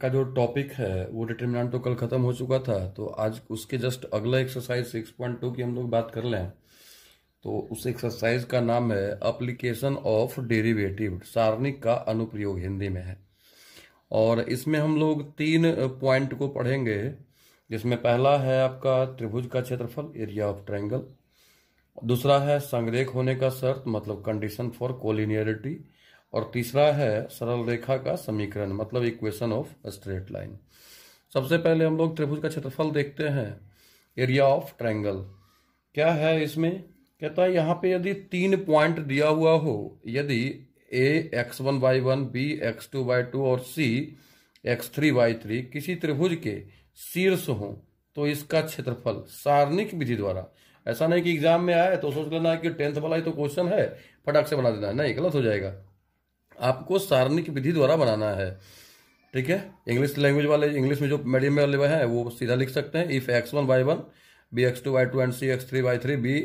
का जो टॉपिक है वो डिटर्मिनेंट तो कल ख़त्म हो चुका था तो आज उसके जस्ट अगला एक्सरसाइज सिक्स की हम लोग बात कर लें तो उस एक्सरसाइज का नाम है अप्लीकेशन ऑफ डेरिवेटिव सारणिक का अनुप्रयोग हिंदी में है और इसमें हम लोग तीन पॉइंट को पढ़ेंगे जिसमें पहला है आपका त्रिभुज का क्षेत्रफल एरिया ऑफ ट्रायंगल दूसरा है संग्रेख होने का शर्त मतलब कंडीशन फॉर कोलिनियरिटी और तीसरा है सरल रेखा का समीकरण मतलब इक्वेशन ऑफ स्ट्रेट लाइन सबसे पहले हम लोग त्रिभुज का क्षेत्रफल देखते हैं एरिया ऑफ ट्रायंगल क्या है इसमें कहता है यहाँ पे यदि तीन पॉइंट दिया हुआ हो यदि A X one by one B X two by two और C X three by three किसी त्रिभुज के शीर्ष हो तो इसका क्षेत्रफल सारणिक विधि द्वारा ऐसा नहीं कि एग्जाम में आए तो सोच लेना कि टेंथ वाला ही तो क्वेश्चन है फटाक से बना देना है नहीं गलत हो जाएगा आपको सारणिक विधि द्वारा बनाना है ठीक है इंग्लिश लैंग्वेज वाले इंग्लिश में जो मीडियम वाले हैं वो सीधा लिख सकते हैं if X one by one B X two by two and C X three by three be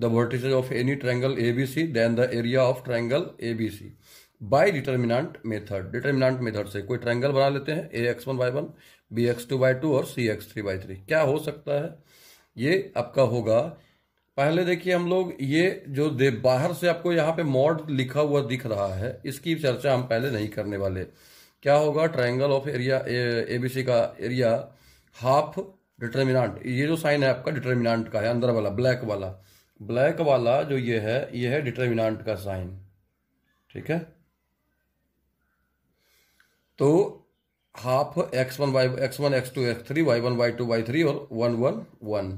the vertices of any triangle A B C then the area of triangle A B C by determinant method determinant method से कोई triangle बना लेते हैं A X one by one B X two by two और C X three by three क्या हो सकता है ये आपका होगा पहले देखिए हम लोग ये जो दे बाहर से आपको यहाँ पे मॉड लिखा हुआ दिख रहा है इसकी चर्चा हम पहले नहीं करने वाले क्या होगा triangle of area A B C का एरिया हाफ डिटर्मिनाट ये जो साइन है आपका डिटर्मिनाट का है अंदर वाला ब्लैक वाला ब्लैक वाला जो ये है ये है डिटर्मिनाट का साइन ठीक है तो half x one Y X one x two x three Y one Y two Y three और वन वन वन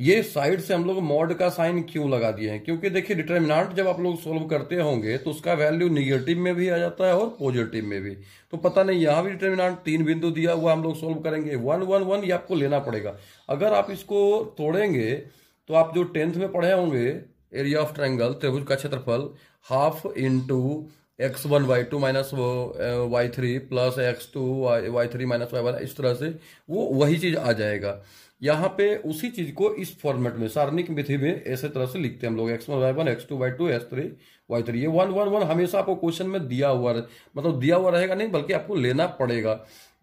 ये साइड से हम लोग मॉड का साइन क्यों लगा दिए हैं क्योंकि देखिए डिटर्मिनाट जब आप लोग सोल्व करते होंगे तो उसका वैल्यू निगेटिव में भी आ जाता है और पॉजिटिव में भी तो पता नहीं यहाँ भी डिटर्मिनाट तीन बिंदु दिया हुआ हम लोग सोल्व करेंगे वन वन वन ये आपको लेना पड़ेगा अगर आप इसको तोड़ेंगे तो आप जो टेंथ में पढ़े होंगे एरिया ऑफ ट्रैंगल त्रिभुज का क्षेत्रफल half into X one Y two minus Y three plus X two Y three minus Y one इस तरह से वो वही चीज़ आ जाएगा यहाँ पे उसी चीज को इस फॉर्मेट में सारणिक विधि में ऐसे तरह से लिखते हैं हम लोग X one Y one x two Y two x three Y three ये वन वन वन हमेशा आपको क्वेश्चन में दिया हुआ मतलब दिया हुआ रहेगा नहीं बल्कि आपको लेना पड़ेगा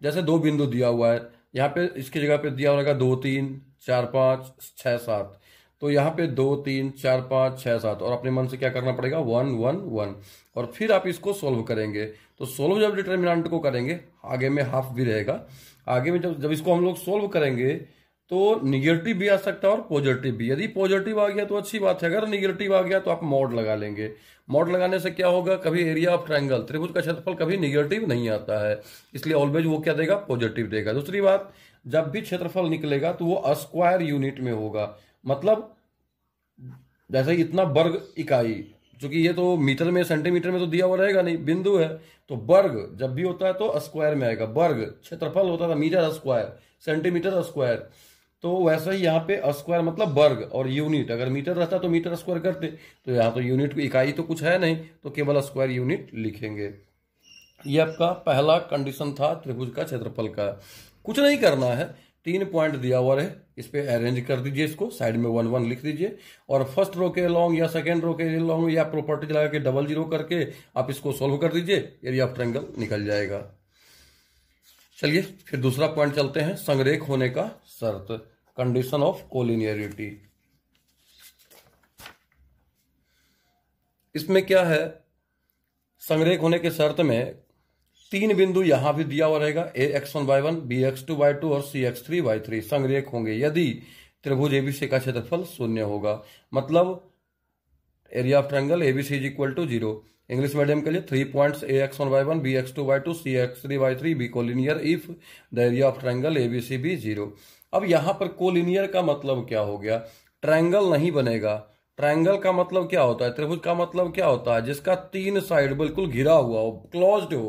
जैसे दो बिंदु दिया हुआ है यहाँ पे इसकी जगह पे दिया रहेगा दो तीन चार पाँच छः सात तो यहाँ पे दो तीन चार पाँच छः सात और अपने मन से क्या करना पड़ेगा वन वन वन और फिर आप इसको सोल्व करेंगे तो सोल्व जब डिटर्मिनाट को करेंगे आगे में हाफ भी रहेगा आगे में जब जब इसको हम लोग सोल्व करेंगे तो निगेटिव भी आ सकता है और पॉजिटिव भी यदि पॉजिटिव आ गया तो अच्छी बात है अगर निगेटिव आ गया तो आप मॉड लगा लेंगे मोड लगाने से क्या होगा कभी एरिया ऑफ ट्रायंगल त्रिभुज का क्षेत्रफल कभी निगेटिव नहीं आता है इसलिए ऑलवेज वो क्या देगा पॉजिटिव देगा दूसरी बात जब भी क्षेत्रफल निकलेगा तो वो स्क्वायर यूनिट में होगा मतलब जैसे इतना वर्ग इकाई चूंकि ये तो मीटर में सेंटीमीटर में तो दिया हुआ रहेगा नहीं बिंदु है तो वर्ग जब भी होता है तो स्क्वायर में आएगा वर्ग क्षेत्रफल होता था मीटर स्क्वायर सेंटीमीटर स्क्वायर तो वैसा ही यहाँ पे स्क्वायर मतलब वर्ग और यूनिट अगर मीटर रहता तो मीटर स्क्वायर करते तो यहाँ तो यूनिट की इकाई तो कुछ है नहीं तो केवल स्क्वायर यूनिट लिखेंगे ये आपका पहला कंडीशन था त्रिभुज का क्षेत्रफल का कुछ नहीं करना है तीन पॉइंट दिया हुआ है इस पर अरेंज कर दीजिए इसको साइड में वन वन लिख दीजिए और फर्स्ट रो के लॉन्ग या सेकेंड रो के लॉन्ग या प्रॉपर्टी लगा के डबल जीरो करके आप इसको सॉल्व कर दीजिए एरिया ऑफ ट्रेंगल निकल जाएगा चलिए फिर दूसरा पॉइंट चलते हैं संग्रेख होने का शर्त कंडीशन ऑफ कोलिनियरिटी इसमें क्या है संग्रेक होने के शर्त में तीन बिंदु यहां भी दिया हुआ रहेगा A X one by one B X two by two और C X three by three संग्रेक होंगे यदि त्रिभुज एबीसी का क्षेत्रफल शून्य होगा मतलब area of triangle ABC is equal to zero English medium के लिए three point A X one by one B X two by two C X three by three be collinear if the area of triangle ABC be zero अब यहां पर collinear का मतलब क्या हो गया ट्रायंगल नहीं बनेगा ट्रायंगल का मतलब क्या होता है त्रिभुज का मतलब क्या होता है जिसका तीन साइड बिल्कुल घिरा हुआ हो क्लोज्ड हो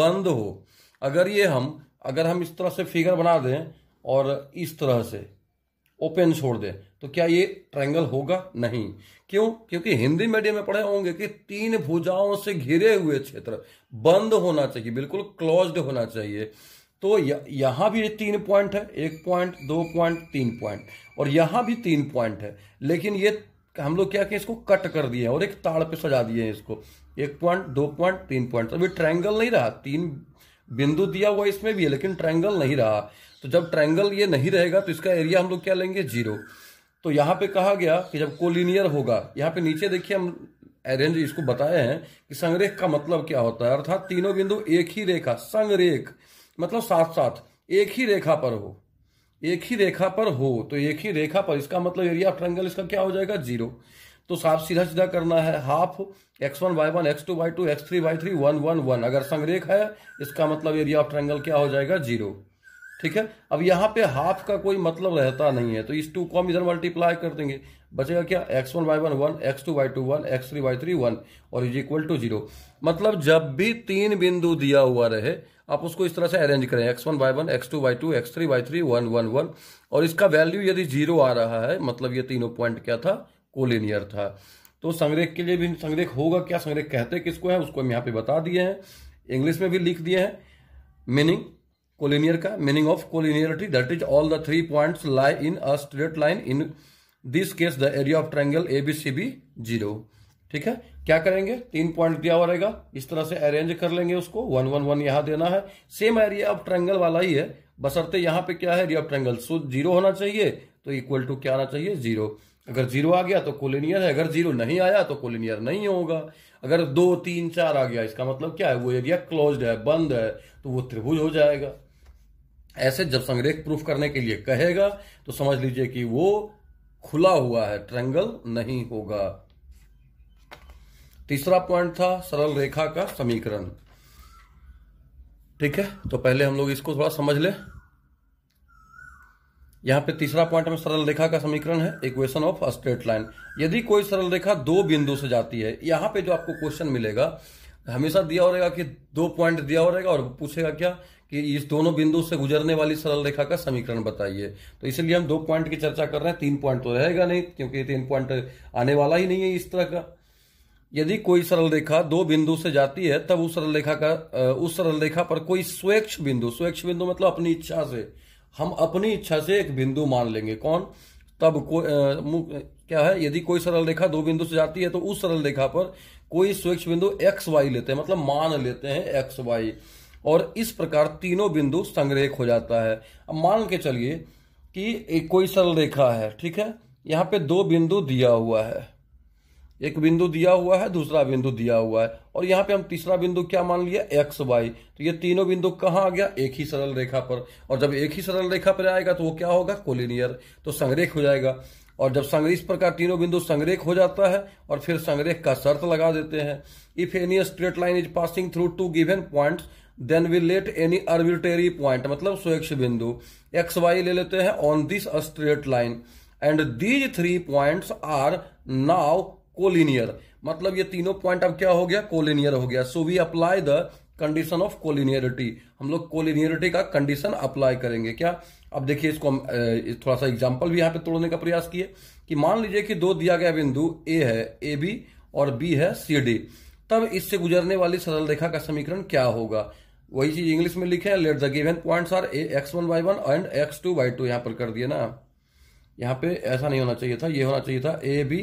बंद हो अगर ये हम अगर हम इस तरह से फिगर बना दें और इस तरह से ओपन छोड़ दें तो क्या ये ट्रायंगल होगा नहीं क्यों क्योंकि हिंदी मीडियम में पढ़े होंगे कि तीन भुजाओं से घिरे हुए क्षेत्र बंद होना चाहिए बिल्कुल क्लोज्ड होना चाहिए तो यहाँ भी तीन पॉइंट है एक पॉइंट दो पॉइंट तीन पॉइंट और यहाँ भी तीन पॉइंट है लेकिन ये हम लोग क्या कि इसको कट कर दिए और एक ताड़ पे सजा दिए हैं इसको एक पॉइंट दो पॉइंट तीन पॉइंट अभी ट्रायंगल नहीं रहा तीन बिंदु दिया हुआ इसमें भी है लेकिन ट्रायंगल नहीं रहा तो जब ट्रायंगल ये नहीं रहेगा तो इसका एरिया हम लोग क्या लेंगे जीरो तो यहाँ पे कहा गया कि जब कोलिनियर होगा यहाँ पे नीचे देखिए हम अरेंज इसको बताए हैं कि संगरेख का मतलब क्या होता है अर्थात तीनों बिंदु एक ही रेखा संगरेख मतलब साथ साथ एक ही रेखा पर हो एक ही रेखा पर हो तो एक ही रेखा पर इसका मतलब एरिया ऑफ ट्रेंगल इसका क्या हो जाएगा जीरो तो साफ सीधा सीधा करना है half x one by one x two by two x three by three one one one अगर संग्रेख है इसका मतलब एरिया ऑफ ट्रेंगल क्या हो जाएगा जीरो ठीक है अब यहाँ पे हाफ का कोई मतलब रहता नहीं है तो इस टू को हम इधर मल्टीप्लाई कर देंगे बचेगा क्या x one Y one one x two Y two one x three Y three one और इज इक्वल टू जीरो मतलब जब भी तीन बिंदु दिया हुआ रहे आप उसको इस तरह से अरेंज करें X one Y one x two Y two x three Y three one one one और इसका वैल्यू यदि जीरो आ रहा है मतलब ये तीनों पॉइंट क्या था कोलिनियर था तो संग्रेख के लिए भी संग्रेख होगा क्या संग्रेख कहते किसको है उसको हम यहाँ पे बता दिए हैं इंग्लिश में भी लिख दिए हैं मीनिंग कोलिनियर का meaning of collinearity that is all the three points lie in a straight line in this case the area of triangle A B C be zero ठीक है क्या करेंगे तीन पॉइंट दिया हुआ रहेगा इस तरह से अरेंज कर लेंगे उसको वन वन वन यहां देना है सेम एरिया ऑफ ट्राइंगल वाला ही है बसरते यहां पे क्या है area of triangle so zero होना चाहिए तो इक्वल टू क्या आना चाहिए जीरो अगर जीरो आ गया तो कोलिनियर है अगर जीरो नहीं आया तो कोलिनियर नहीं होगा अगर दो तीन चार आ गया इसका मतलब क्या है वो एरिया क्लोज है बंद है तो वो त्रिभुज हो जाएगा ऐसे जब संग्रेख प्रूफ करने के लिए कहेगा तो समझ लीजिए कि वो खुला हुआ है ट्रेंगल नहीं होगा तीसरा पॉइंट था सरल रेखा का समीकरण ठीक है तो पहले हम लोग इसको थोड़ा समझ ले यहां पे तीसरा पॉइंट में सरल रेखा का समीकरण है इक्वेशन ऑफ स्ट्रेट लाइन यदि कोई सरल रेखा दो बिंदु से जाती है यहां पे जो आपको क्वेश्चन मिलेगा हमेशा दिया हो रहेगा कि दो पॉइंट दिया हो रहेगा और पूछेगा क्या कि इस दोनों बिंदु से गुजरने वाली सरल रेखा का समीकरण बताइए तो इसलिए हम दो पॉइंट की चर्चा कर रहे हैं तीन पॉइंट तो रहेगा नहीं क्योंकि तीन पॉइंट आने वाला ही नहीं है इस तरह का यदि कोई सरल रेखा दो बिंदु से जाती है तब उस सरल रेखा का उस सरल रेखा पर कोई स्वेच्छ बिंदु स्वेच्छ बिंदु मतलब अपनी इच्छा से हम अपनी इच्छा से एक बिंदु मान लेंगे कौन तब को आ, क्या है यदि कोई सरल रेखा दो बिंदु से जाती है तो उस सरल रेखा पर कोई स्वेच्छ बिंदु एक्स वाई लेते हैं मतलब मान लेते हैं एक्स वाई और इस प्रकार तीनों बिंदु संग्रेख हो जाता है अब मान के चलिए कि एक कोई सरल रेखा है ठीक है यहाँ पे दो बिंदु दिया हुआ है एक बिंदु दिया हुआ है दूसरा बिंदु दिया हुआ है और यहाँ पे हम तीसरा बिंदु क्या मान लिया एक्स वाई तो ये तीनों बिंदु कहाँ आ गया एक ही सरल रेखा पर और जब एक ही सरल रेखा पर आएगा तो वो क्या होगा कोलिनियर तो संग्रेख हो जाएगा और जब संग्रह इस प्रकार तीनों बिंदु संग्रेख हो जाता है और फिर संग्रेख का शर्त लगा देते हैं if any straight line is passing through two given points then we let any arbitrary point मतलब स्वेक्ष बिंदु एक्स वाई ले लेते हैं on this straight line and these three point are now collinear मतलब ये तीनों पॉइंट अब क्या हो गया कोलिनियर हो गया so we apply the condition of collinearity हम लोग कोलिनियरिटी का कंडीशन अप्लाई करेंगे क्या अब देखिए इसको हम थोड़ा सा एग्जाम्पल भी यहां पे तोड़ने का प्रयास किए कि मान लीजिए कि दो दिया गया बिंदु ए है ए बी और बी है सी डी तब इससे गुजरने वाली सरल रेखा का समीकरण क्या होगा वही चीज इंग्लिश में लिखे let the given points are X one by one and X two by two यहाँ पर कर दिया ना यहाँ पे ऐसा नहीं होना चाहिए था ये होना चाहिए था ए बी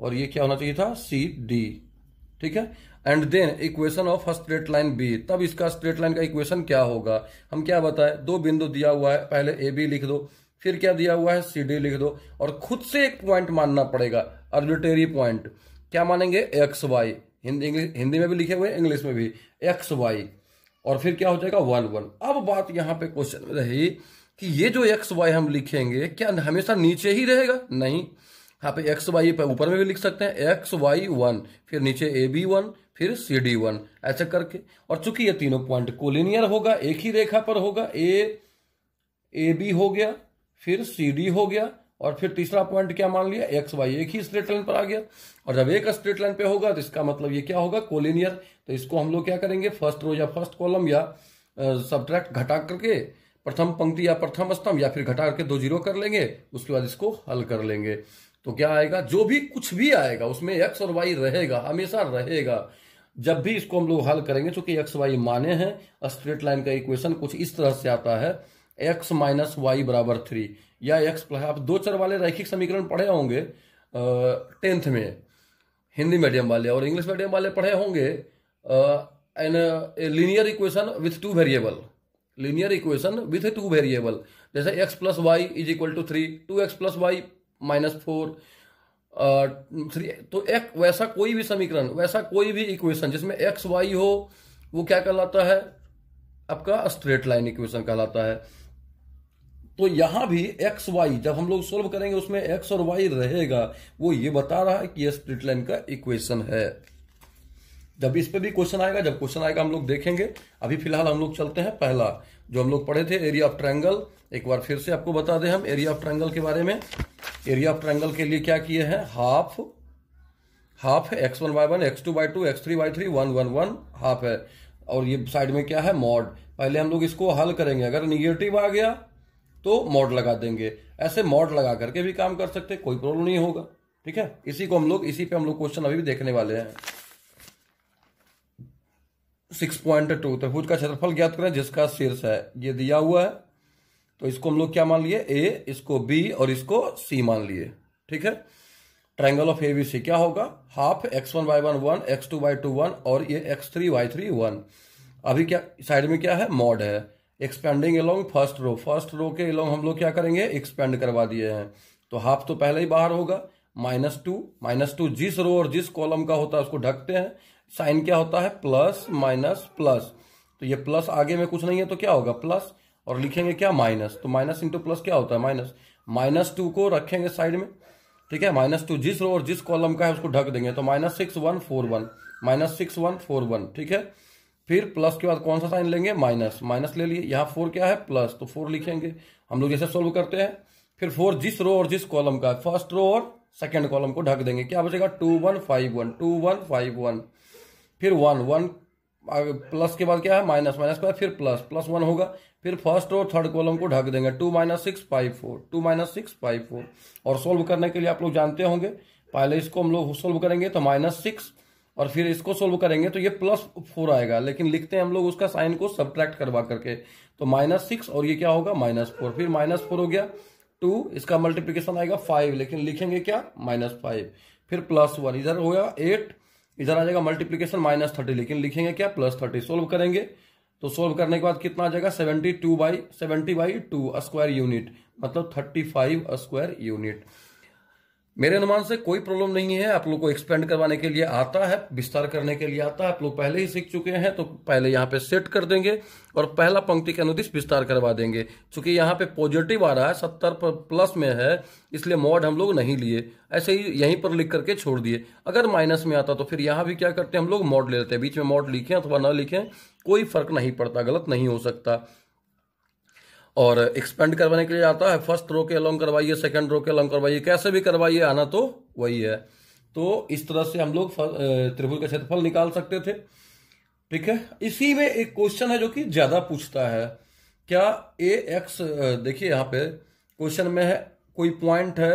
और ये क्या होना चाहिए था सी डी ठीक है and then equation of straight line be तब इसका स्ट्रेट लाइन का इक्वेशन क्या होगा हम क्या बताएं दो बिंदु दिया हुआ है पहले ए बी लिख दो फिर क्या दिया हुआ है सी डी लिख दो और खुद से एक पॉइंट मानना पड़ेगा अर्बिटेरी पॉइंट क्या मानेंगे एक्स वाई हिंदी में भी लिखे हुए इंग्लिश में भी एक्स वाई और फिर क्या हो जाएगा वन वन अब बात यहाँ पे क्वेश्चन में रही कि ये जो एक्स वाई हम लिखेंगे क्या हमेशा नीचे ही रहेगा नहीं यहाँ पे एक्स वाई ऊपर में भी लिख सकते हैं एक्स वाई वन फिर नीचे ए बी वन फिर सी डी वन ऐसे करके और चूंकि ये तीनों पॉइंट कोलिनियर होगा एक ही रेखा पर होगा ए ए बी हो गया फिर सी डी हो गया और फिर तीसरा पॉइंट क्या मान लिया एक्स वाई एक ही स्ट्रेट लाइन पर आ गया और जब एक स्ट्रेट लाइन पे होगा तो इसका मतलब ये क्या होगा कोलिनियर तो इसको हम लोग क्या करेंगे फर्स्ट रो या फर्स्ट कॉलम या सब्ट्रैक्ट घटा करके प्रथम पंक्ति या प्रथम स्तंभ या फिर घटा करके दो जीरो कर लेंगे उसके बाद इसको हल कर लेंगे तो क्या आएगा जो भी कुछ भी आएगा उसमें एक्स और वाई रहेगा हमेशा रहेगा जब भी इसको हम लोग हल करेंगे चूंकि एक्स वाई माने हैं स्ट्रेट लाइन का इक्वेशन कुछ इस तरह से आता है एक्स माइनस वाई बराबर थ्री या एक्स प्लस आप दो चर वाले रैखिक समीकरण पढ़े होंगे टेंथ में हिंदी मीडियम वाले और इंग्लिश मीडियम वाले पढ़े होंगे an a linear equation with two variable linear equation with two variable जैसे X plus Y is equal to three two X plus Y minus four three तो एक वैसा कोई भी समीकरण वैसा कोई भी इक्वेशन जिसमें एक्स वाई हो वो क्या कहलाता है आपका स्ट्रेट लाइन इक्वेशन कहलाता है तो यहां भी एक्स वाई जब हम लोग सोल्व करेंगे उसमें एक्स और वाई रहेगा वो ये बता रहा है कि यह स्प्रिट लाइन का इक्वेशन है जब इस पे भी क्वेश्चन आएगा जब क्वेश्चन आएगा हम लोग देखेंगे अभी फिलहाल हम लोग चलते हैं पहला जो हम लोग पढ़े थे एरिया ऑफ ट्रायंगल एक बार फिर से आपको बता दें हम एरिया ऑफ ट्रायंगल के बारे में एरिया ऑफ ट्रायंगल के लिए क्या किए हैं हाफ हाफ है x one by one x two by two x three by three one one one half है और ये साइड में क्या है मॉड पहले हम लोग इसको हल करेंगे अगर निगेटिव आ गया तो मॉड लगा देंगे ऐसे मॉड लगा करके भी काम कर सकते कोई प्रॉब्लम नहीं होगा ठीक है इसी को हम लोग इसी पे हम लोग क्वेश्चन अभी भी देखने वाले हैं सिक्स पॉइंट टू त्रिभुज का क्षेत्रफल ज्ञात करें जिसका शीर्ष है ये दिया हुआ है तो इसको हम लोग क्या मान लिए ए इसको बी और इसको सी मान लिए ठीक है triangle of A B C क्या होगा half x one by one one x two by two one और ये x three Y three one अभी क्या साइड में क्या है मॉड है expanding along first row first row के एलोंग हम लोग क्या करेंगे एक्सपेंड करवा दिए हैं तो हाफ तो पहले ही बाहर होगा माइनस टू माइनस टू जिस रो और जिस कॉलम का होता है उसको ढकते हैं साइन क्या होता है प्लस माइनस प्लस तो ये प्लस आगे में कुछ नहीं है तो क्या होगा प्लस और लिखेंगे क्या माइनस तो माइनस इंटू प्लस क्या होता है माइनस माइनस टू को रखेंगे साइड में ठीक है माइनस टू जिस रो और जिस कॉलम का है उसको ढक देंगे तो minus six one four one minus six one four one ठीक है फिर प्लस के बाद कौन सा साइन लेंगे माइनस माइनस ले लिए यहाँ फोर क्या है प्लस तो फोर लिखेंगे हम लोग जैसे सोल्व करते हैं फिर फोर जिस रो और जिस कॉलम का फर्स्ट रो और सेकेंड कॉलम को ढक देंगे क्या बचेगा two one five one two one five one फिर वन वन प्लस के बाद क्या है माइनस माइनस के बाद फिर प्लस प्लस वन होगा फिर फर्स्ट और थर्ड कॉलम को ढक देंगे two minus six five four two minus six five four और सोल्व करने के लिए आप लोग जानते होंगे पहले इसको हम लोग सोल्व करेंगे तो माइनस सिक्स और फिर इसको सोल्व करेंगे तो ये प्लस फोर आएगा लेकिन लिखते हैं हम लोग उसका साइन को सब्ट्रैक्ट करवा करके तो माइनस सिक्स और ये क्या होगा माइनस फोर फिर माइनस फोर हो गया टू इसका मल्टीप्लीकेशन आएगा फाइव लेकिन लिखेंगे क्या माइनस फाइव फिर प्लस वन इधर हो गया एट इधर आ जाएगा मल्टीप्लीकेशन माइनस थर्टी लेकिन लिखेंगे क्या प्लस थर्टी सोल्व करेंगे तो सोल्व करने के बाद कितना आ जाएगा seventy two by seventy by two square unit मतलब थर्टी फाइव स्क्वायर यूनिट मेरे अनुमान से कोई प्रॉब्लम नहीं है आप लोग को एक्सपेंड करवाने के लिए आता है विस्तार करने के लिए आता है आप लोग पहले ही सीख चुके हैं तो पहले यहाँ पे सेट कर देंगे और पहला पंक्ति के अनुदिश विस्तार करवा देंगे चूंकि यहाँ पे पॉजिटिव आ रहा है सत्तर पर प्लस में है इसलिए मॉड हम लोग नहीं लिए ऐसे ही यहीं पर लिख करके छोड़ दिए अगर माइनस में आता तो फिर यहाँ भी क्या करते हैं हम लोग मॉड ले लेते हैं बीच में मॉड लिखें अथवा न लिखें कोई फर्क नहीं पड़ता गलत नहीं हो सकता और एक्सपेंड करवाने के लिए आता है फर्स्ट रो के अलॉन्ग करवाइए सेकंड रो के अलॉन्ग करवाइए कैसे भी करवाइए आना तो वही है तो इस तरह से हम लोग त्रिभुज का क्षेत्रफल निकाल सकते थे ठीक है इसी में एक क्वेश्चन है जो कि ज्यादा पूछता है क्या ए एक्स देखिए यहाँ पे क्वेश्चन में है कोई पॉइंट है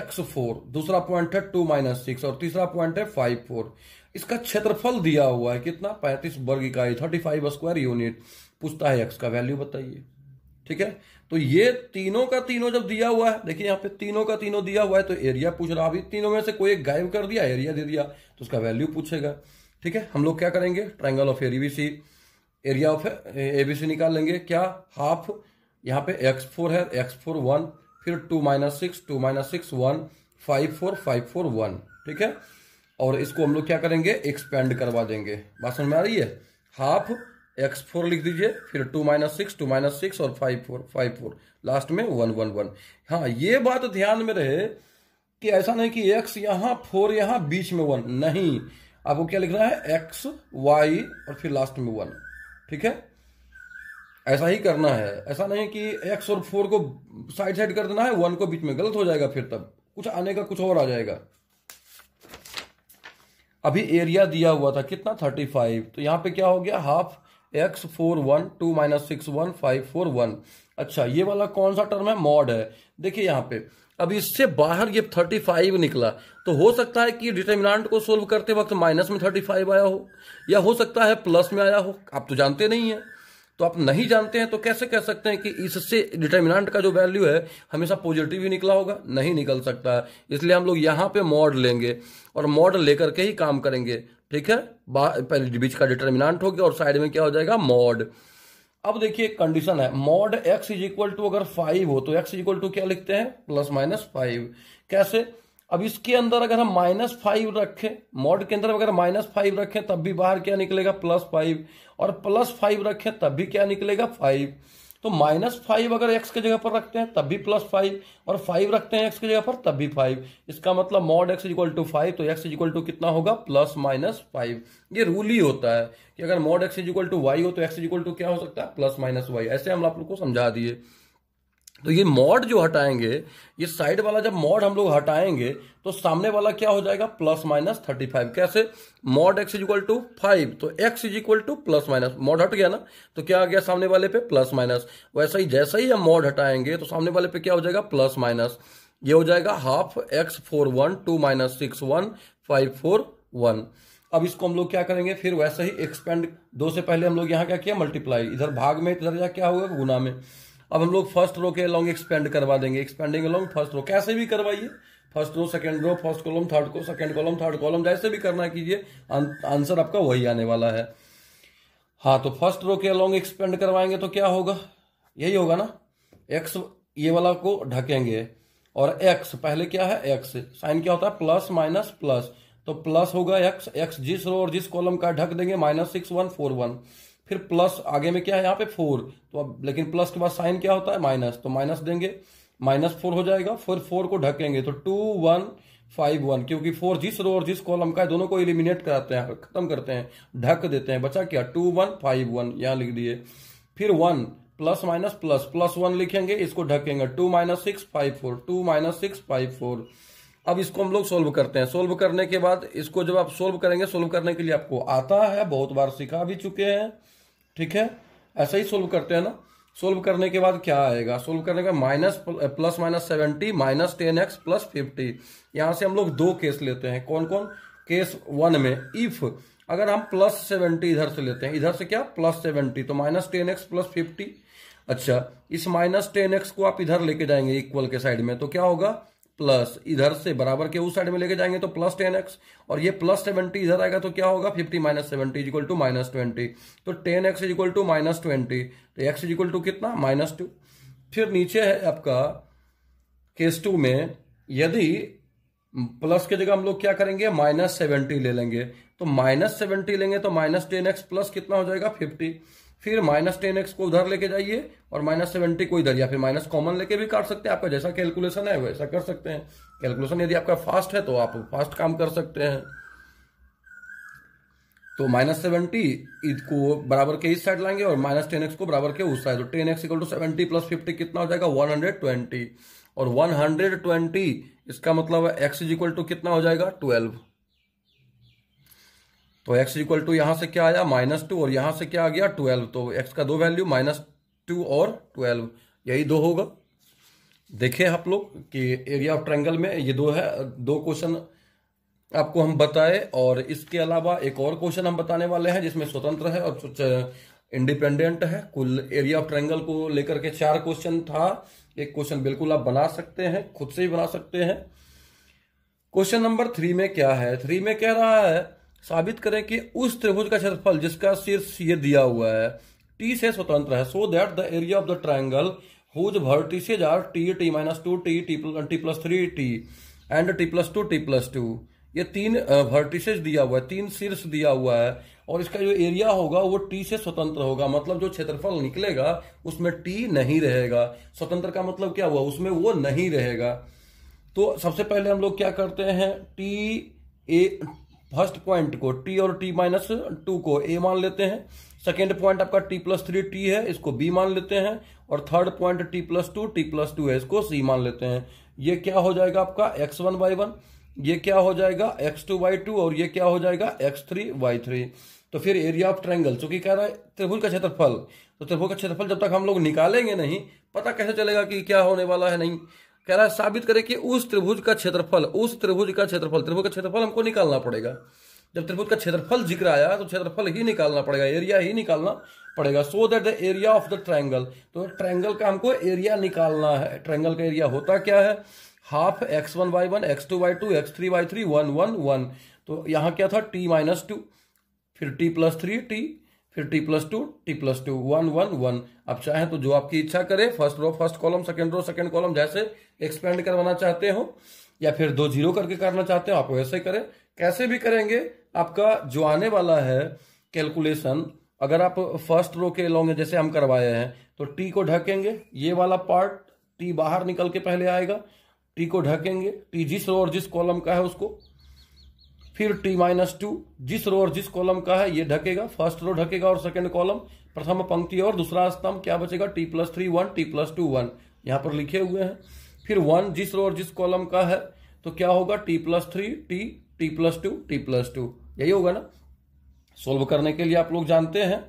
एक्स फोर दूसरा पॉइंट है टू माइनस सिक्स और तीसरा पॉइंट है फाइव फोर इसका क्षेत्रफल दिया हुआ है कितना पैंतीस वर्ग इकाई थर्टी फाइव स्क्वायर यूनिट पूछता है एक्स का वैल्यू बताइए ठीक है तो ये तीनों का तीनों जब दिया हुआ है देखिए यहां पे तीनों का तीनों दिया हुआ है तो एरिया पूछ रहा अभी तीनों में से कोई एक गायब कर दिया एरिया दे दिया तो उसका वैल्यू पूछेगा ठीक है हम लोग क्या करेंगे ट्राइंगल ऑफ एरीबीसी एरिया ऑफ एबीसी निकाल लेंगे क्या हाफ यहाँ पे एक्स फोर है एक्स फोर वन फिर two minus six two minus six one five four five four one ठीक है और इसको हम लोग क्या करेंगे एक्सपेंड करवा देंगे बात समझ में आ रही है हाफ एक्स फोर लिख दीजिए फिर two minus six two minus six और five four five four last में वन वन वन हाँ ये बात ध्यान में रहे कि ऐसा नहीं कि एक्स यहाँ फोर यहाँ बीच में वन नहीं आपको क्या लिखना है एक्स वाई और फिर लास्ट में वन ठीक है ऐसा ही करना है ऐसा नहीं कि एक्स और फोर को साइड साइड कर देना है वन को बीच में गलत हो जाएगा फिर तब कुछ आने का कुछ और आ जाएगा अभी एरिया दिया हुआ था कितना थर्टी फाइव तो यहां पे क्या हो गया half x four one two minus six one five four one अच्छा ये वाला कौन सा टर्म है मॉड है देखिए यहाँ पे अब इससे बाहर ये थर्टी फाइव निकला तो हो सकता है कि डिटर्मिनाट को सोल्व करते वक्त माइनस में थर्टी फाइव आया हो या हो सकता है प्लस में आया हो आप तो जानते नहीं है तो आप नहीं जानते हैं तो कैसे कह सकते हैं कि इससे डिटर्मिनाट का जो वैल्यू है हमेशा पॉजिटिव ही निकला होगा नहीं निकल सकता है इसलिए हम लोग यहाँ पे मॉड लेंगे और मॉड लेकर के ही काम करेंगे ठीक है पहले बीच का डिटर्मिनाट हो गया और साइड में क्या हो जाएगा मॉड अब देखिए कंडीशन है mod x is equal to अगर फाइव हो तो एक्स इज इक्वल टू क्या लिखते हैं प्लस माइनस फाइव कैसे अब इसके अंदर अगर हम माइनस फाइव रखें मॉड के अंदर अगर माइनस फाइव रखें तब भी बाहर क्या निकलेगा प्लस फाइव और प्लस फाइव रखें तब भी क्या निकलेगा फाइव तो माइनस फाइव अगर एक्स के जगह पर रखते हैं तब भी प्लस फाइव और फाइव रखते हैं एक्स की जगह पर तब भी फाइव इसका मतलब mod x equal to five तो एक्स इक्वल टू कितना होगा प्लस माइनस फाइव ये रूल ही होता है कि अगर mod x equal to y हो तो एक्स इक्वल टू क्या हो सकता है प्लस माइनस वाई ऐसे हम आप लोग को समझा दिए तो ये मॉड जो हटाएंगे ये साइड वाला जब मॉड हम लोग हटाएंगे तो सामने वाला क्या हो जाएगा प्लस माइनस थर्टी फाइव कैसे mod x is equal to five तो x is equal to plus minus mod हट गया ना तो क्या आ गया सामने वाले पे प्लस माइनस वैसे ही जैसे ही हम मॉड हटाएंगे तो सामने वाले पे क्या हो जाएगा प्लस माइनस ये हो जाएगा half x four one two minus six one five four one अब इसको हम लोग क्या करेंगे फिर वैसे ही एक्सपेंड दो से पहले हम लोग यहाँ क्या किया मल्टीप्लाई इधर भाग में इधर क्या होगा गुना में अब हम लोग फर्स्ट रो के अलॉन्ग एक्सपेंड करवा देंगे एक्सपेंडिंग अलॉन्ग फर्स्ट रो कैसे भी करवाइए first row second row first column third को सेकंड कॉलम थर्ड कॉलम जैसे भी करना कीजिए आंसर आपका वही आने वाला है हाँ तो फर्स्ट रो के अलॉन्ग एक्सपेंड करवाएंगे तो क्या होगा यही होगा ना एक्स ये वाला को ढकेंगे और एक्स पहले क्या है एक्स साइन क्या होता है प्लस माइनस प्लस तो प्लस होगा एक्स एक्स जिस रो और जिस कॉलम का ढक देंगे minus six one four one फिर प्लस आगे में क्या है यहाँ पे फोर तो अब लेकिन प्लस के बाद साइन क्या होता है माइनस तो माइनस देंगे माइनस फोर हो जाएगा फिर फोर को ढकेंगे तो टू वन फाइव वन क्योंकि फोर जिस रो और जिस कॉलम का है दोनों को इलिमिनेट कराते हैं खत्म करते हैं ढक देते हैं बचा क्या टू वन फाइव वन यहाँ लिख दिए फिर one plus minus plus plus one लिखेंगे इसको ढकेंगे two minus six five four two minus six five four अब इसको हम लोग सोल्व करते हैं सोल्व करने के बाद इसको जब आप सोल्व करेंगे सोल्व करने के लिए आपको आता है बहुत बार सिखा भी चुके हैं ठीक है ऐसा ही सोल्व करते हैं ना सोल्व करने के बाद क्या आएगा सोल्व करने का minus plus minus seventy minus ten x plus fifty यहाँ से हम लोग दो केस लेते हैं कौन कौन केस वन में इफ अगर हम प्लस सेवेंटी इधर से लेते हैं इधर से क्या प्लस सेवेंटी तो minus ten x plus fifty अच्छा इस माइनस टेन एक्स को आप इधर लेके जाएंगे इक्वल के साइड में तो क्या होगा प्लस इधर से बराबर के उस साइड में लेके जाएंगे तो प्लस टेन एक्स और ये प्लस सेवेंटी इधर आएगा तो क्या होगा fifty minus seventy is equal to minus twenty तो ten x is equal to minus twenty तो एक्स इजिक्वल टू कितना माइनस टू फिर नीचे है आपका केस टू में यदि प्लस की जगह हम लोग क्या करेंगे माइनस सेवेंटी ले लेंगे तो माइनस सेवेंटी लेंगे तो माइनस टेन एक्स प्लस कितना हो जाएगा फिफ्टी फिर माइनस टेन एक्स को उधर लेके जाइए और माइनस सेवेंटी को इधर या फिर माइनस कॉमन लेके भी काट सकते हैं आपका जैसा कैलकुलेशन है वैसा कर सकते हैं कैलकुलेशन यदि आपका फास्ट है तो आप फास्ट काम कर सकते हैं तो माइनस सेवेंटी को बराबर के इस साइड लाएंगे और माइनस टेन एक्स को बराबर के उस साइड तो ten x equal to seventy plus fifty कितना हो जाएगा वन हंड्रेड ट्वेंटी और वन हंड्रेड ट्वेंटी इसका मतलब एक्स इज इक्वल टू कितना हो जाएगा ट्वेल्व तो x इक्वल टू यहां से क्या आया माइनस टू और यहां से क्या आ गया ट्वेल्व तो x का दो वैल्यू माइनस टू और ट्वेल्व यही दो होगा देखें आप लोग कि एरिया ऑफ ट्रायंगल में ये दो है दो क्वेश्चन आपको हम बताए और इसके अलावा एक और क्वेश्चन हम बताने वाले हैं जिसमें स्वतंत्र है और इंडिपेंडेंट है कुल एरिया ऑफ ट्रायंगल को लेकर के चार क्वेश्चन था एक क्वेश्चन बिल्कुल आप बना सकते हैं खुद से ही बना सकते हैं क्वेश्चन नंबर थ्री में क्या है थ्री में कह रहा है साबित करें कि उस त्रिभुज का क्षेत्रफल जिसका शीर्ष ये दिया हुआ है टी से स्वतंत्र है so that the area of the triangle whose vertices are t t minus two t t t plus three t and t plus two t plus two ये तीन वर्टिसेज दिया हुआ है तीन शीर्ष दिया हुआ है और इसका जो एरिया होगा वो टी से स्वतंत्र होगा मतलब जो क्षेत्रफल निकलेगा उसमें टी नहीं रहेगा स्वतंत्र का मतलब क्या हुआ उसमें वो नहीं रहेगा तो सबसे पहले हम लोग क्या करते हैं टी ए फर्स्ट पॉइंट को टी और टी माइनस टू को ए मान लेते हैं सेकेंड पॉइंट आपका टी प्लस थ्री टी है इसको बी मान लेते हैं और third point t plus two t plus two है इसको सी मान लेते हैं ये क्या हो जाएगा आपका एक्स वन बाई वन ये क्या हो जाएगा एक्स टू वाई टू और ये क्या हो जाएगा एक्स थ्री वाई थ्री तो फिर एरिया ऑफ ट्रैंगल चूंकि कह रहा है त्रिभुज का क्षेत्रफल तो त्रिभुज का क्षेत्रफल जब तक हम लोग निकालेंगे नहीं पता कैसे चलेगा कि क्या होने वाला है नहीं कह रहा है साबित करें कि उस त्रिभुज का क्षेत्रफल उस त्रिभुज का क्षेत्रफल त्रिभुज का क्षेत्रफल हमको निकालना पड़ेगा जब त्रिभुज का क्षेत्रफल जिक्र आया तो क्षेत्रफल ही निकालना पड़ेगा एरिया ही निकालना पड़ेगा so that the area of the triangle तो ट्रायंगल का हमको एरिया निकालना है ट्रायंगल का एरिया होता क्या है half x one by one x two by two x three by three one one one तो यहाँ क्या था टी माइनस टू फिर टी प्लस थ्री टी फिर t plus two t plus two one one one आप चाहें तो जो आपकी इच्छा करे first row first column second row second column जैसे एक्सपेंड करवाना चाहते हो या फिर दो जीरो करके करना चाहते हो आप वैसे करें कैसे भी करेंगे आपका जो आने वाला है कैलकुलेशन अगर आप फर्स्ट रो के लॉन्ग जैसे हम करवाए हैं तो टी को ढकेंगे ये वाला पार्ट टी बाहर निकल के पहले आएगा टी को ढकेंगे टी जिस रो और जिस कॉलम का है उसको फिर टी माइनस टू जिस रो और जिस कॉलम का है ये ढकेगा फर्स्ट रो ढकेगा और सेकंड कॉलम प्रथम पंक्ति और दूसरा स्तंभ क्या बचेगा t plus three one t plus two one यहाँ पर लिखे हुए हैं फिर वन जिस रो और जिस कॉलम का है तो क्या होगा t plus three t t plus two t plus two यही होगा ना सोल्व करने के लिए आप लोग जानते हैं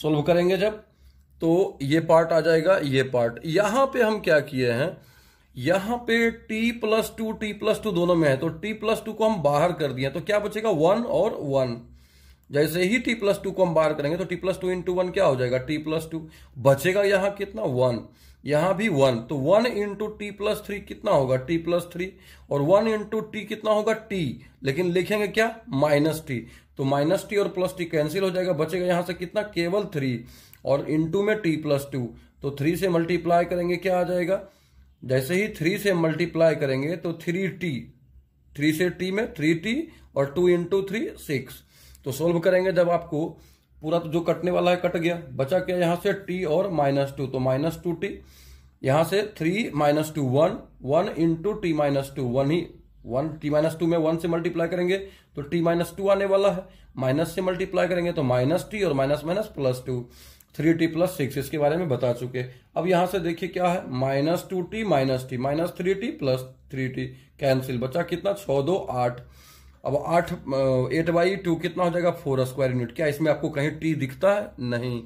सोल्व करेंगे जब तो ये पार्ट आ जाएगा ये पार्ट यहाँ पे हम क्या किए हैं यहां पे t plus two t plus two दोनों में है तो t प्लस टू को हम बाहर कर दिया तो क्या बचेगा वन और वन जैसे ही t प्लस टू को हम बाहर करेंगे तो t plus two into one क्या हो जाएगा t प्लस टू बचेगा यहाँ कितना वन यहां भी वन तो one into t plus three कितना होगा टी प्लस थ्री और वन इंटू टी कितना होगा टी लेकिन लिखेंगे क्या माइनस टी तो माइनस टी और प्लस टी कैंसिल हो जाएगा बचेगा यहां से कितना केवल थ्री और इंटू में टी प्लस टू तो थ्री से मल्टीप्लाई करेंगे क्या आ जाएगा जैसे ही थ्री से मल्टीप्लाई करेंगे तो थ्री टी थ्री से टी में थ्री टी और टू इंटू थ्री सिक्स तो सोल्व करेंगे जब आपको पूरा तो जो कटने वाला है कट गया बचा क्या यहां से टी और माइनस टू तो माइनस टू टी यहां से three minus two one one into t minus two one ही वन टी माइनस टू में वन से मल्टीप्लाई करेंगे तो टी माइनस टू आने वाला है माइनस से मल्टीप्लाई करेंगे तो माइनस टी और minus minus plus two three t plus six इसके बारे में बता चुके अब यहां से देखिए क्या है minus two t minus t minus three t plus three t cancel बचा कितना छ दो आठ अब आठ एट बाई टू कितना हो जाएगा फोर स्क्वायर यूनिट क्या इसमें आपको कहीं टी दिखता है नहीं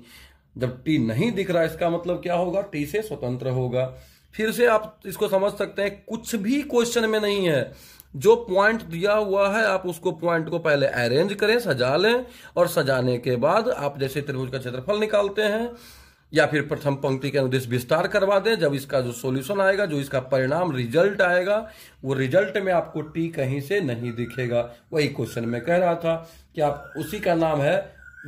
जब टी नहीं दिख रहा इसका मतलब क्या होगा टी से स्वतंत्र होगा फिर से आप इसको समझ सकते हैं कुछ भी क्वेश्चन में नहीं है जो पॉइंट दिया हुआ है आप उसको पॉइंट को पहले अरेंज करें सजा लें और सजाने के बाद आप जैसे त्रिभुज का क्षेत्रफल निकालते हैं या फिर प्रथम पंक्ति के अनुदेश विस्तार करवा दें जब इसका जो सॉल्यूशन आएगा जो इसका परिणाम रिजल्ट आएगा वो रिजल्ट में आपको टी कहीं से नहीं दिखेगा वही क्वेश्चन में कह रहा था कि आप उसी का नाम है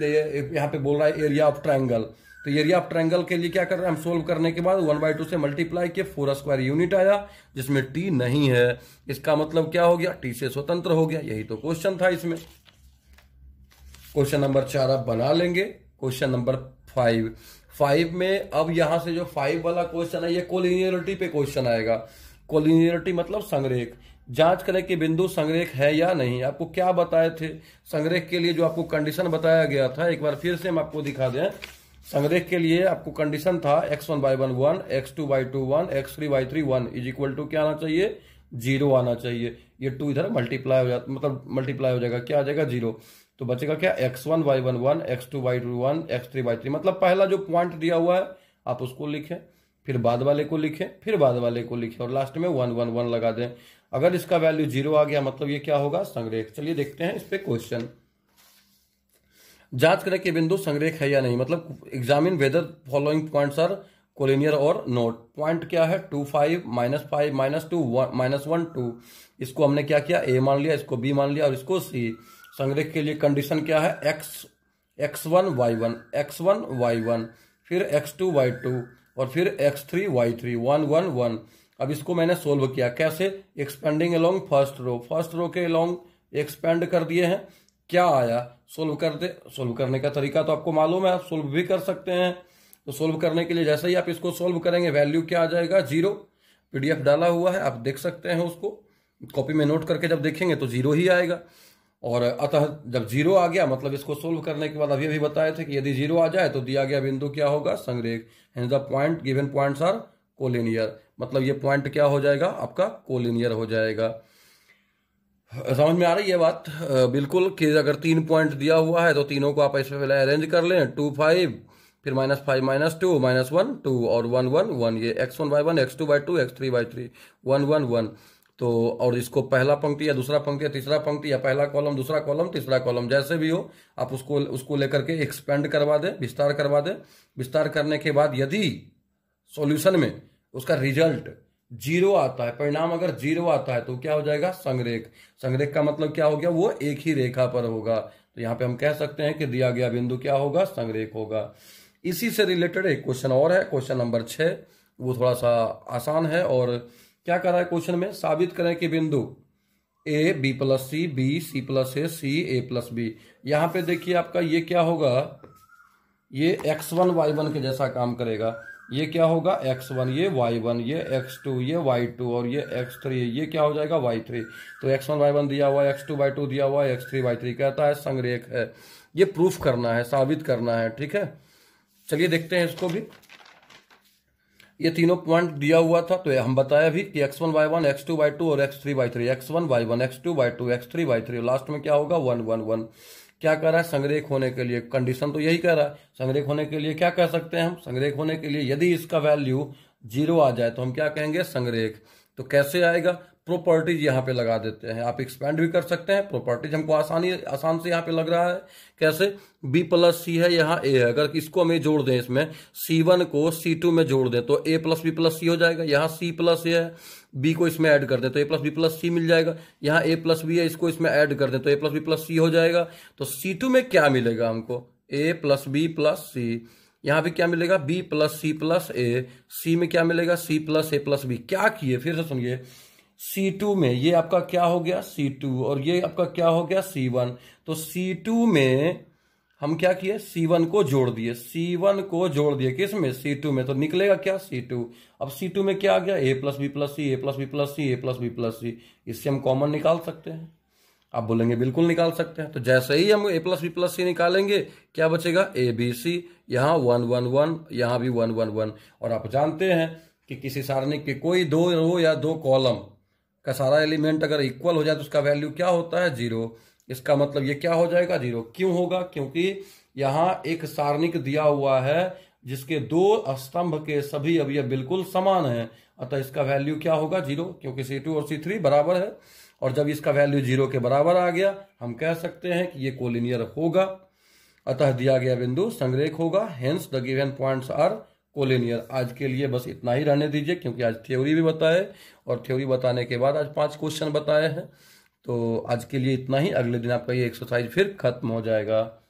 यहाँ पे बोल रहा है एरिया ऑफ ट्राइंगल तो एरिया ऑफ ट्रायंगल के लिए क्या कर रहे हैं हम सोल्व करने के बाद वन बाई टू से मल्टीप्लाई किए फोर स्क्वायर यूनिट आया जिसमें टी नहीं है इसका मतलब क्या हो गया टी से स्वतंत्र हो गया यही तो क्वेश्चन था इसमें क्वेश्चन नंबर चार आप बना लेंगे क्वेश्चन नंबर फाइव फाइव में अब यहां से जो फाइव वाला क्वेश्चन है ये कोलिनियरिटी पे क्वेश्चन आएगा कोलिनियरिटी मतलब संग्रेक जांच करें कि बिंदु संग्रेक है या नहीं आपको क्या बताए थे संग्रेक के लिए जो आपको कंडीशन बताया गया था एक बार फिर से हम आपको दिखा दें संग्रह के लिए आपको कंडीशन था x one by one one x two by two one x three by three one is equal to क्या आना चाहिए जीरो आना चाहिए ये टू इधर मल्टीप्लाई हो जाता मतलब मल्टीप्लाई हो जाएगा क्या आ जाएगा जीरो तो बचेगा क्या x one by one one x two by two one x three by three मतलब पहला जो पॉइंट दिया हुआ है आप उसको लिखें फिर बाद वाले को लिखें फिर बाद वाले को लिखें और लास्ट में वन वन वन लगा दें अगर इसका वैल्यू जीरो आ गया मतलब ये क्या होगा संग्रह चलिए देखते हैं इस पर क्वेश्चन जांच करें कि बिंदु संग्रेख है या नहीं मतलब examine whether following points are collinear और नोट पॉइंट क्या है two five minus five minus two minus one two इसको हमने क्या किया ए मान लिया इसको बी मान लिया और इसको सी संग्रेख के लिए कंडीशन क्या है x x one Y one x one Y one फिर एक्स टू वाई टू और फिर x three Y three one one one अब इसको मैंने सोल्व किया कैसे expanding along first row first row के अलोंग एक्सपेंड कर दिए हैं क्या आया सोल्व कर दे सोल्व करने का तरीका तो आपको मालूम है आप सोल्व भी कर सकते हैं तो सोल्व करने के लिए जैसे ही आप इसको सोल्व करेंगे वैल्यू क्या आ जाएगा जीरो पीडीएफ डाला हुआ है आप देख सकते हैं उसको कॉपी में नोट करके जब देखेंगे तो जीरो ही आएगा और अतः जब जीरो आ गया मतलब इसको सोल्व करने के बाद अभी अभी बताए थे कि यदि जीरो आ जाए तो दिया गया बिंदु क्या होगा संग्रेक and the point given points are collinear मतलब ये पॉइंट क्या हो जाएगा आपका कोलिनियर हो जाएगा समझ में आ रही है बात बिल्कुल कि अगर तीन पॉइंट दिया हुआ है तो तीनों को आप ऐसे पहले अरेंज कर लें टू फाइव फिर minus five minus two minus one two और वन वन वन ये x one by one x two by two x three by three one one one तो और इसको पहला पंक्ति या दूसरा पंक्ति या तीसरा पंक्ति या पहला कॉलम दूसरा कॉलम तीसरा कॉलम जैसे भी हो आप उसको उसको लेकर के एक्सपेंड करवा दें विस्तार करवा दें विस्तार करने के बाद यदि सॉल्यूशन में उसका रिजल्ट जीरो आता है परिणाम अगर जीरो आता है तो क्या हो जाएगा संग्रेख संग्रेख का मतलब क्या हो गया वो एक ही रेखा पर होगा तो यहाँ पे हम कह सकते हैं कि दिया गया बिंदु क्या होगा संग्रेख होगा इसी से रिलेटेड एक क्वेश्चन और है क्वेश्चन नंबर छ वो थोड़ा सा आसान है और क्या करा है क्वेश्चन में साबित करें कि बिंदु A B plus C B C plus A C A plus B यहाँ पे देखिए आपका ये क्या होगा ये एक्स वन वाई वन के जैसा काम करेगा ये क्या होगा एक्स वन ये वाई वन ये एक्स टू ये वाई टू और ये एक्स थ्री ये क्या हो जाएगा y3 तो x1 y1 दिया हुआ x2 y2 दिया हुआ x3 y3 कहता है संग्रेख है ये प्रूफ करना है साबित करना है ठीक है चलिए देखते हैं इसको भी ये तीनों पॉइंट दिया हुआ था तो हम बताया भी कि x one x2 one x two two और x three x1 three x one Y one x two two x three three last में क्या होगा वन वन वन क्या कर रहा है संग्रेक होने के लिए कंडीशन तो यही कह रहा है संग्रेक होने के लिए क्या कह सकते हैं हम संग्रेक होने के लिए यदि इसका वैल्यू जीरो आ जाए तो हम क्या कहेंगे संग्रेक तो कैसे आएगा प्रॉपर्टीज यहाँ पे लगा देते हैं आप एक्सपेंड भी कर सकते हैं प्रॉपर्टीज हमको आसानी आसान से यहाँ पे लग रहा है कैसे बी प्लस सी है यहाँ ए है अगर इसको हमें जोड़ दें इसमें सी वन को सी टू में जोड़ दें तो A plus B plus C हो जाएगा यहाँ सी प्लस ए है बी को इसमें ऐड कर दें तो A plus B plus C मिल जाएगा यहाँ ए प्लस बी है इसको इसमें ऐड कर दें तो A plus B plus C हो जाएगा तो सी टू में क्या मिलेगा हमको A plus B plus C यहाँ पे क्या मिलेगा B plus C plus A C में क्या मिलेगा C plus A plus B क्या किए फिर से सुनिए सी टू में ये आपका क्या हो गया सी टू और ये आपका क्या हो गया सी वन तो सी टू में हम क्या किए सी वन को जोड़ दिए सी वन को जोड़ दिए किस में सी टू में तो निकलेगा क्या सी टू अब सी टू में क्या आ गया A plus B plus C A plus B plus C A plus B plus C इससे हम कॉमन निकाल सकते हैं आप बोलेंगे बिल्कुल निकाल सकते हैं तो जैसे ही हम A plus B plus C निकालेंगे क्या बचेगा ए बी सी यहाँ वन वन वन यहाँ भी वन वन वन और आप जानते हैं कि किसी सारणिक के कोई दो रो या दो कॉलम का सारा एलिमेंट अगर इक्वल हो जाए तो उसका वैल्यू क्या होता है जीरो इसका मतलब ये क्या हो जाएगा जीरो क्यों होगा क्योंकि यहाँ एक सारणिक दिया हुआ है जिसके दो स्तंभ के सभी अब यह बिल्कुल समान है अतः इसका वैल्यू क्या होगा जीरो क्योंकि सी टू और सी थ्री बराबर है और जब इसका वैल्यू जीरो के बराबर आ गया हम कह सकते हैं कि ये कोलिनियर होगा अतः दिया गया बिंदु संग्रेक होगा hence the given points are collinear आज के लिए बस इतना ही रहने दीजिए क्योंकि आज थ्योरी भी बताए और थ्योरी बताने के बाद आज पांच क्वेश्चन बताए हैं तो आज के लिए इतना ही अगले दिन आपका ये एक्सरसाइज फिर खत्म हो जाएगा